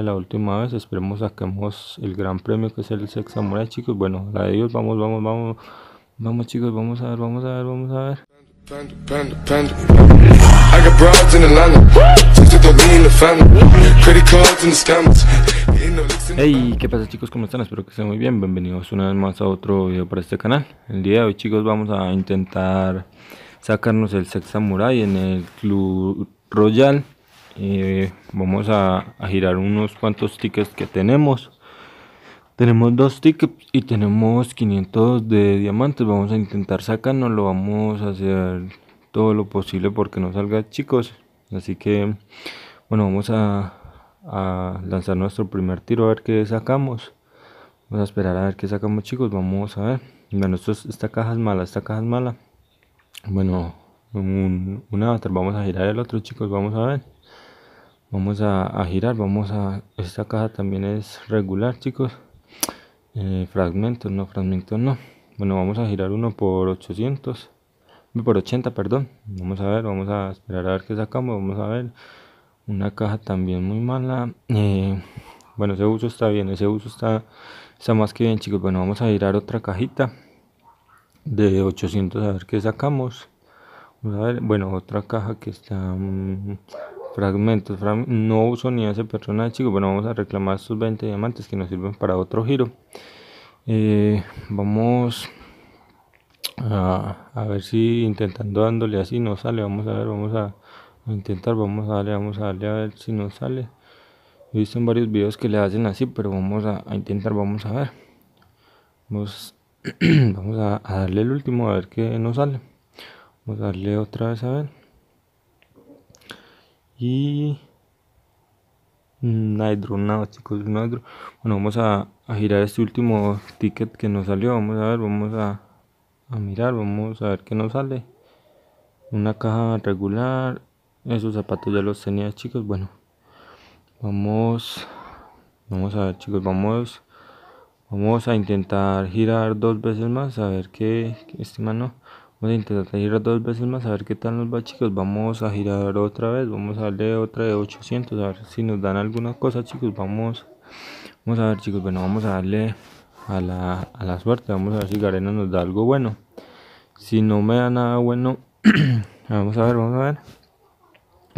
la última vez. Esperemos saquemos el gran premio que es el Sex Samurai, chicos. Bueno, la de Dios, vamos, vamos, vamos. Vamos, chicos, vamos a ver, vamos a ver, vamos a ver. Hey, ¿qué pasa chicos? ¿Cómo están? Espero que estén muy bien. Bienvenidos una vez más a otro video para este canal. El día de hoy chicos vamos a intentar sacarnos el Sex Samurai en el Club Royal. Eh, vamos a, girar unos cuantos tickets que tenemos tenemos dos tickets y tenemos 500 de diamantes vamos a intentar sacarnos lo vamos a hacer todo lo posible porque no salga chicos así que bueno vamos a, lanzar nuestro primer tiro a ver qué sacamos vamos a esperar a ver qué sacamos chicos vamos a ver bueno esta caja es mala esta caja es mala bueno una un vamos a girar el otro chicos vamos a ver vamos a, girar vamos a esta caja también es regular chicos eh, fragmentos no fragmentos no bueno vamos a girar uno por 800 por 80 perdón vamos a ver vamos a esperar a ver qué sacamos vamos a ver una caja también muy mala eh, bueno ese uso está bien ese uso está está más que bien chicos bueno vamos a girar otra cajita de 800 a ver qué sacamos vamos a ver bueno otra caja que está mm, Fragmentos. no uso ni ese personaje, chicos, Bueno, vamos a reclamar estos 20 diamantes que nos sirven para otro giro. Eh, vamos a, a, ver si intentando dándole así no sale. Vamos a ver, vamos a, intentar. Vamos a darle, vamos a darle a ver si no sale. He visto en varios videos que le hacen así, pero vamos a, intentar. Vamos a ver. Vamos, a, darle el último a ver que nos sale. Vamos a darle otra vez a ver y mm, chicos Nidro. Bueno, vamos a, girar este último ticket que nos salió. Vamos a ver, vamos a, mirar, vamos a ver qué nos sale. Una caja regular. Esos zapatos ya los tenía, chicos. Bueno, vamos, vamos a ver, chicos. Vamos, vamos a intentar girar dos veces más. A ver qué, este mano. Vamos a intentar girar dos veces más a ver qué tal nos va chicos. Vamos a girar otra vez. Vamos a darle otra de 800. A ver si nos dan alguna cosa chicos. Vamos, vamos a ver chicos. Bueno, vamos a darle a la, a la suerte. Vamos a ver si Garena nos da algo bueno. Si no me da nada bueno. vamos a ver, vamos a ver.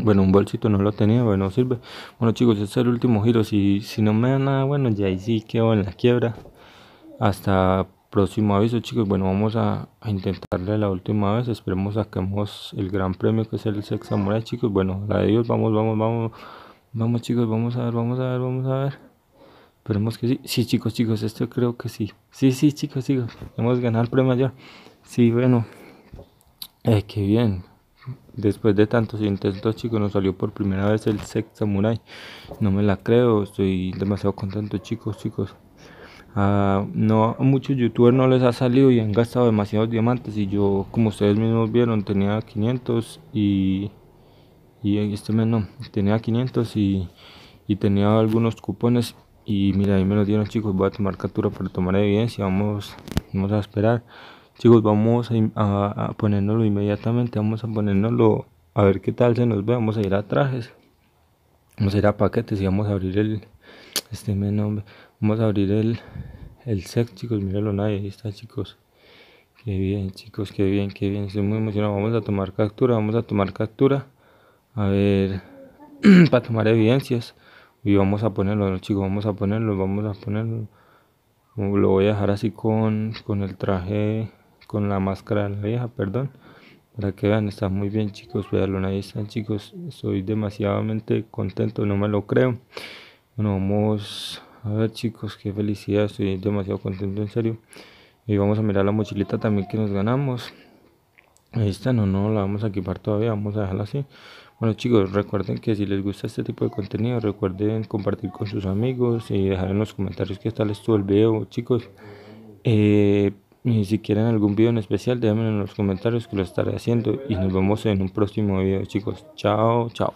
Bueno, un bolsito no lo tenía, bueno, sirve. Bueno, chicos, este es el último giro. Si, si no me da nada bueno, ya ahí sí quedo en la quiebra. Hasta próximo aviso chicos bueno vamos a, intentarle la última vez esperemos saquemos el gran premio que es el sex samurai chicos bueno la de dios vamos vamos vamos vamos chicos vamos a ver vamos a ver vamos a ver esperemos que sí sí chicos chicos esto creo que sí sí sí chicos chicos hemos ganado el premio ya, sí bueno eh, qué bien después de tantos intentos chicos nos salió por primera vez el sex samurai no me la creo estoy demasiado contento chicos chicos Ah, no, muchos youtubers no les ha salido y han gastado demasiados diamantes y yo, como ustedes mismos vieron, tenía 500 y, y este mes tenía 500 y, tenía algunos cupones y mira, ahí me los dieron chicos, voy a tomar captura para tomar evidencia, vamos, vamos a esperar. Chicos, vamos a, a, inmediatamente, vamos a ponernoslo a ver qué tal se nos ve, vamos a ir a trajes vamos a ir a paquetes y vamos a abrir el este menú vamos a abrir el el sex chicos míralo nadie ahí está chicos qué bien chicos qué bien qué bien estoy muy emocionado vamos a tomar captura vamos a tomar captura a ver para tomar evidencias y vamos a ponerlo ¿no, chicos vamos a ponerlo vamos a ponerlo lo voy a dejar así con, con el traje con la máscara de la vieja perdón para que vean, está muy bien chicos, veanlo, ahí están chicos, estoy demasiadamente contento, no me lo creo. Bueno, vamos a ver chicos, qué felicidad, estoy demasiado contento en serio. Y vamos a mirar la mochilita también que nos ganamos. Ahí está, no, no la vamos a equipar todavía, vamos a dejarla así. Bueno chicos, recuerden que si les gusta este tipo de contenido, recuerden compartir con sus amigos y dejar en los comentarios qué tal estuvo el video, chicos. Eh, y si quieren algún video en especial, déjenmelo en los comentarios que lo estaré haciendo. Y nos vemos en un próximo video, chicos. Chao, chao.